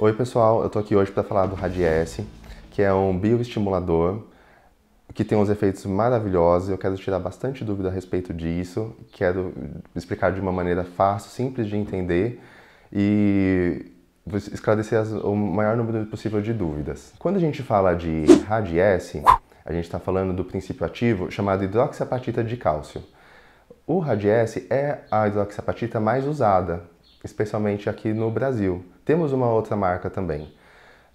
Oi pessoal, eu tô aqui hoje para falar do Radiesse, que é um bioestimulador que tem uns efeitos maravilhosos. Eu quero tirar bastante dúvida a respeito disso, quero explicar de uma maneira fácil, simples de entender e esclarecer as, o maior número possível de dúvidas. Quando a gente fala de Radiesse, a gente está falando do princípio ativo chamado hidroxiapatita de cálcio. O Radiesse é a hidroxiapatita mais usada especialmente aqui no Brasil. Temos uma outra marca também,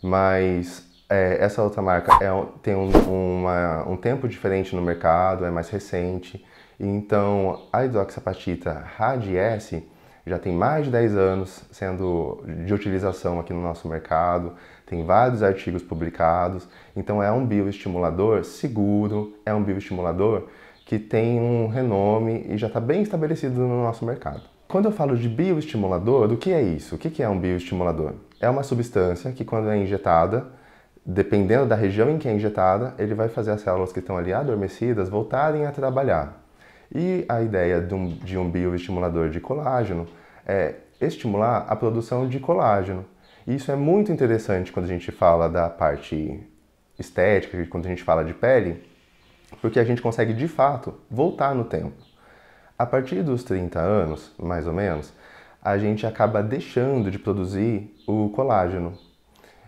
mas é, essa outra marca é, tem um, uma, um tempo diferente no mercado, é mais recente. Então, a hidroxapatita RAD-S já tem mais de 10 anos sendo de utilização aqui no nosso mercado, tem vários artigos publicados, então é um bioestimulador seguro, é um bioestimulador que tem um renome e já está bem estabelecido no nosso mercado. Quando eu falo de bioestimulador, do que é isso? O que é um bioestimulador? É uma substância que, quando é injetada, dependendo da região em que é injetada, ele vai fazer as células que estão ali adormecidas voltarem a trabalhar. E a ideia de um, de um bioestimulador de colágeno é estimular a produção de colágeno. E isso é muito interessante quando a gente fala da parte estética, quando a gente fala de pele, porque a gente consegue de fato voltar no tempo. A partir dos 30 anos, mais ou menos, a gente acaba deixando de produzir o colágeno.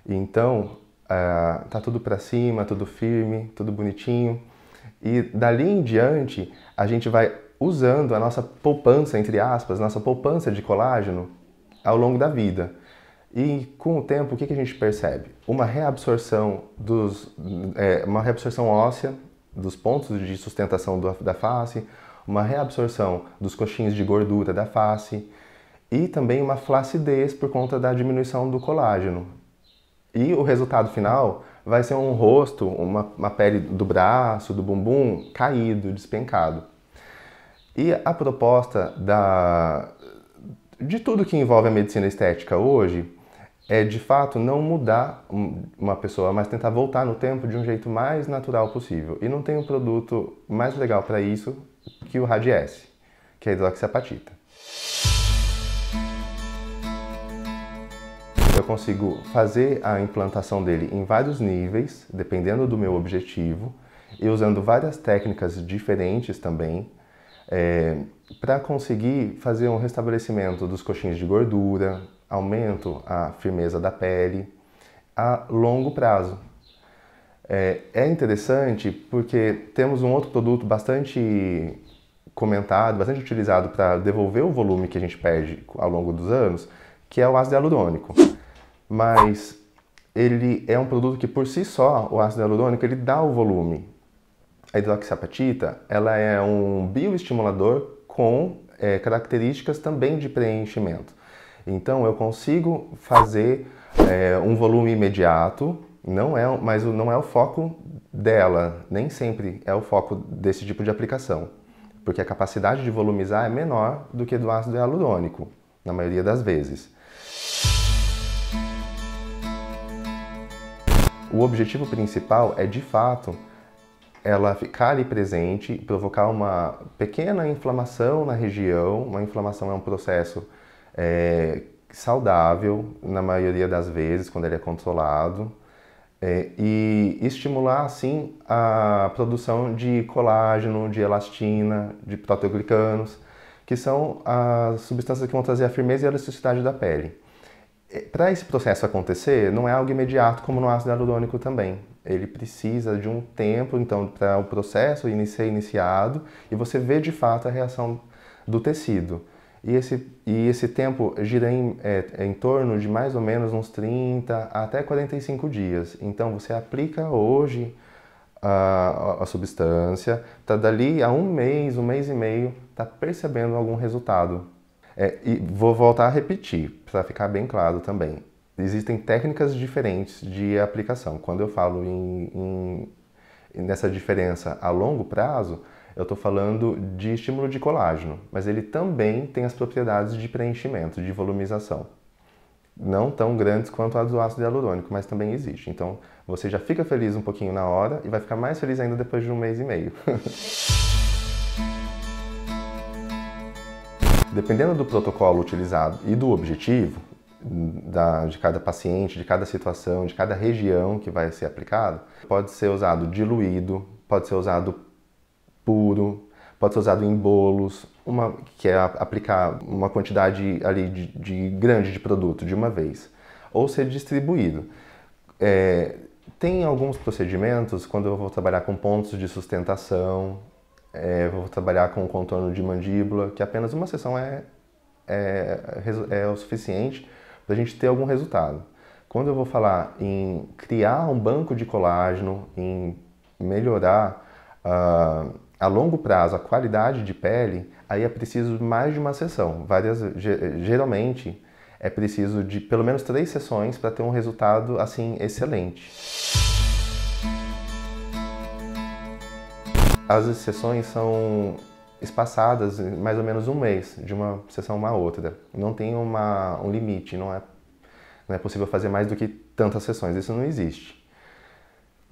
Então, uh, tá tudo para cima, tudo firme, tudo bonitinho. E dali em diante, a gente vai usando a nossa poupança, entre aspas, nossa poupança de colágeno ao longo da vida. E com o tempo, o que, a gente percebe? Uma reabsorção, dos, é, uma reabsorção óssea dos pontos de sustentação do, da face, uma reabsorção dos coxins de gordura da face e também uma flacidez por conta da diminuição do colágeno. E o resultado final vai ser um rosto, uma, uma pele do braço, do bumbum caído, despencado. E a proposta da, de tudo que envolve a medicina estética hoje é de fato não mudar uma pessoa, mas tentar voltar no tempo de um jeito mais natural possível. E não tem um produto mais legal para isso que o RAD é que é a hidroxiapatita. Eu consigo fazer a implantação dele em vários níveis, dependendo do meu objetivo, e usando várias técnicas diferentes também, é, para conseguir fazer um restabelecimento dos coxins de gordura, aumento a firmeza da pele a longo prazo, é, é interessante porque temos um outro produto bastante comentado, bastante utilizado para devolver o volume que a gente perde ao longo dos anos, que é o ácido hialurônico. Mas ele é um produto que por si só, o ácido hialurônico, ele dá o volume. A hidroxiapatita, ela é um bioestimulador com é, características também de preenchimento. Então eu consigo fazer é, um volume imediato não é, mas não é o foco dela, nem sempre é o foco desse tipo de aplicação, porque a capacidade de volumizar é menor do que do ácido hialurônico, na maioria das vezes. O objetivo principal é, de fato, ela ficar ali presente, provocar uma pequena inflamação na região. Uma inflamação é um processo é, saudável, na maioria das vezes, quando ele é controlado. É, e estimular, assim, a produção de colágeno, de elastina, de proteoglicanos, que são as substâncias que vão trazer a firmeza e a elasticidade da pele. É, para esse processo acontecer, não é algo imediato como no ácido hialurônico também. Ele precisa de um tempo, então, para o processo ser iniciado e você vê de fato a reação do tecido. E esse, e esse tempo gira em, é, é em torno de mais ou menos uns 30 até 45 dias. Então você aplica hoje a, a substância, tá dali a um mês, um mês e meio, tá percebendo algum resultado. É, e vou voltar a repetir, para ficar bem claro também. Existem técnicas diferentes de aplicação. Quando eu falo em, em nessa diferença a longo prazo, eu estou falando de estímulo de colágeno, mas ele também tem as propriedades de preenchimento, de volumização. Não tão grandes quanto a do ácido hialurônico, mas também existe. Então você já fica feliz um pouquinho na hora e vai ficar mais feliz ainda depois de um mês e meio. Dependendo do protocolo utilizado e do objetivo, da, de cada paciente, de cada situação, de cada região que vai ser aplicado, pode ser usado diluído, pode ser usado puro, pode ser usado em bolos, uma, que é aplicar uma quantidade ali de, de grande de produto de uma vez, ou ser distribuído. É, tem alguns procedimentos quando eu vou trabalhar com pontos de sustentação, é, vou trabalhar com contorno de mandíbula, que apenas uma sessão é, é, é o suficiente para a gente ter algum resultado. Quando eu vou falar em criar um banco de colágeno, em melhorar ah, a longo prazo, a qualidade de pele, aí é preciso mais de uma sessão. Várias, geralmente é preciso de pelo menos três sessões para ter um resultado assim excelente. As sessões são espaçadas mais ou menos um mês de uma sessão a uma outra. Não tem uma, um limite, não é, não é possível fazer mais do que tantas sessões. Isso não existe.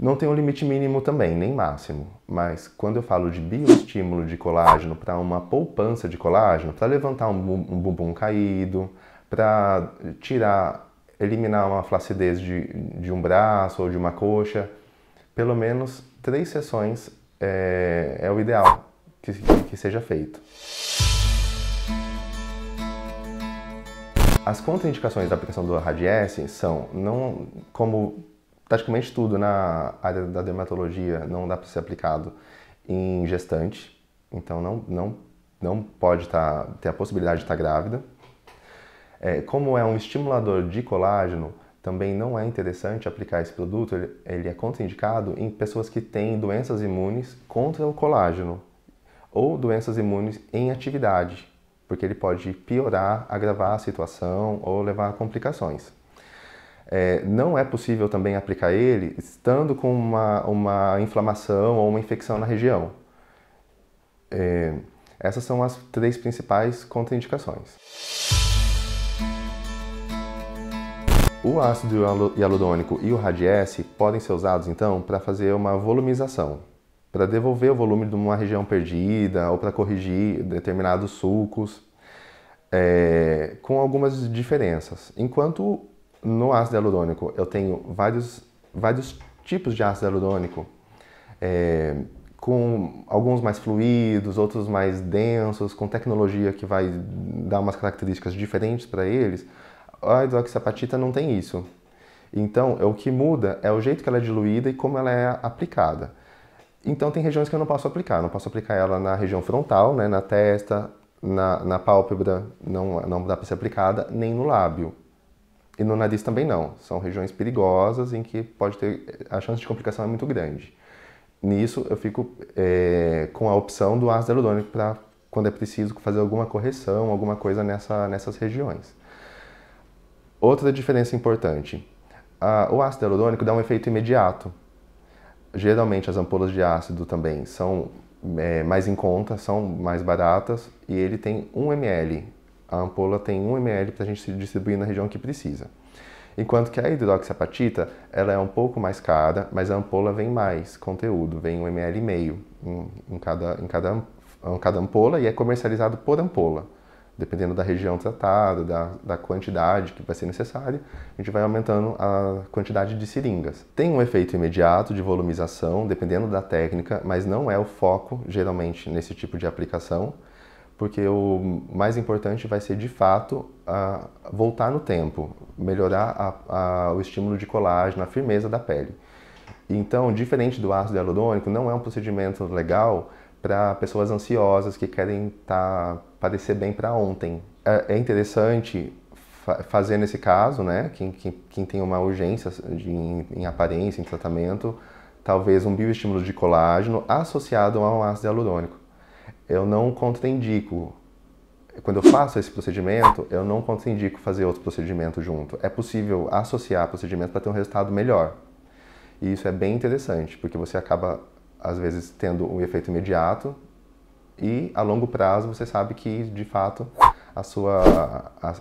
Não tem um limite mínimo também, nem máximo, mas quando eu falo de bioestímulo de colágeno para uma poupança de colágeno, para levantar um, um bumbum caído, para tirar, eliminar uma flacidez de, de um braço ou de uma coxa, pelo menos três sessões é, é o ideal que, que seja feito. As contraindicações da aplicação do RADS são, não, como praticamente tudo na área da dermatologia não dá para ser aplicado em gestante, então não, não, não pode tá, ter a possibilidade de estar tá grávida. É, como é um estimulador de colágeno, também não é interessante aplicar esse produto, ele, ele é contraindicado em pessoas que têm doenças imunes contra o colágeno ou doenças imunes em atividade, porque ele pode piorar, agravar a situação ou levar a complicações é, não é possível também aplicar ele estando com uma, uma inflamação ou uma infecção na região. É, essas são as três principais contraindicações. O ácido hialurônico e o RADS podem ser usados então para fazer uma volumização, para devolver o volume de uma região perdida ou para corrigir determinados sulcos, é, com algumas diferenças. Enquanto no ácido hialurônico eu tenho vários, vários tipos de ácido hialurônico, é, com alguns mais fluidos, outros mais densos, com tecnologia que vai dar umas características diferentes para eles. A hidroxiapatita não tem isso. Então, é o que muda é o jeito que ela é diluída e como ela é aplicada. Então, tem regiões que eu não posso aplicar. não posso aplicar ela na região frontal, né, na testa, na, na pálpebra, não, não dá para ser aplicada, nem no lábio. E no nariz também não. São regiões perigosas em que pode ter a chance de complicação é muito grande. Nisso eu fico é, com a opção do ácido hialurônico para quando é preciso fazer alguma correção, alguma coisa nessa, nessas regiões. Outra diferença importante, a, o ácido hialurônico dá um efeito imediato. Geralmente as ampolas de ácido também são é, mais em conta, são mais baratas e ele tem 1 ml a ampola tem 1 ml para a gente distribuir na região que precisa. Enquanto que a hidroxiapatita, ela é um pouco mais cara, mas a ampola vem mais conteúdo, vem 1 ml e meio em, cada, em, cada, em cada ampola e é comercializado por ampola. Dependendo da região tratada, da, da quantidade que vai ser necessária, a gente vai aumentando a quantidade de seringas. Tem um efeito imediato de volumização, dependendo da técnica, mas não é o foco, geralmente, nesse tipo de aplicação porque o mais importante vai ser de fato voltar no tempo, melhorar a, a, o estímulo de colágeno, a firmeza da pele. Então, diferente do ácido hialurônico, não é um procedimento legal para pessoas ansiosas que querem tá, parecer bem para ontem. É, é interessante fazer nesse caso, né? Quem, quem, quem tem uma urgência de, em, em aparência, em tratamento, talvez um bioestímulo de colágeno associado a um ácido hialurônico eu não contraindico. Quando eu faço esse procedimento, eu não contraindico fazer outro procedimento junto. É possível associar procedimentos para ter um resultado melhor. E isso é bem interessante, porque você acaba, às vezes, tendo um efeito imediato e, a longo prazo, você sabe que, de fato, a sua, a,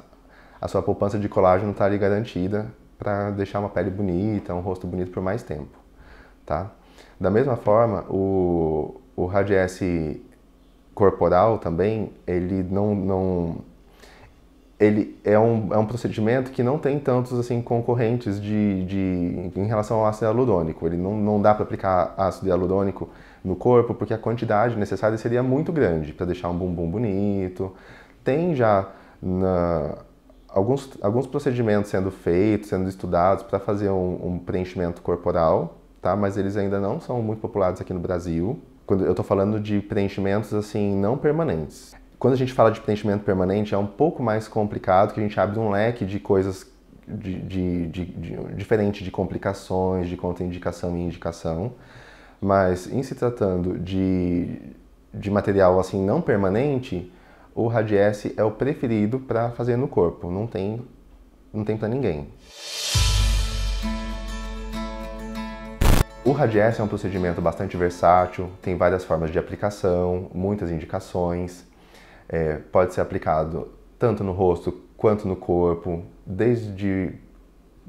a sua poupança de colágeno está ali garantida para deixar uma pele bonita, um rosto bonito por mais tempo, tá? Da mesma forma, o, o Radiesse corporal também, ele não, não ele é um, é um procedimento que não tem tantos assim concorrentes de, de em relação ao ácido hialurônico. Ele não, não dá para aplicar ácido hialurônico no corpo porque a quantidade necessária seria muito grande para deixar um bumbum bonito. Tem já na, alguns, alguns procedimentos sendo feitos, sendo estudados para fazer um, um preenchimento corporal, tá? mas eles ainda não são muito populares aqui no Brasil. Quando eu estou falando de preenchimentos assim não permanentes. Quando a gente fala de preenchimento permanente, é um pouco mais complicado, que a gente abre um leque de coisas de, de, de, de diferente de complicações, de contraindicação e indicação. Mas em se tratando de, de material assim não permanente, o Radiesse é o preferido para fazer no corpo. Não tem, não tem para ninguém. O RADS é um procedimento bastante versátil, tem várias formas de aplicação, muitas indicações, é, pode ser aplicado tanto no rosto quanto no corpo, desde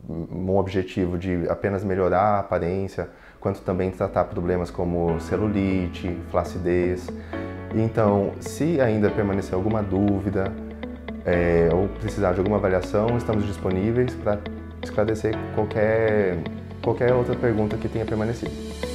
um objetivo de apenas melhorar a aparência, quanto também tratar problemas como celulite, flacidez. Então, se ainda permanecer alguma dúvida é, ou precisar de alguma avaliação, estamos disponíveis para esclarecer qualquer qualquer outra pergunta que tenha permanecido.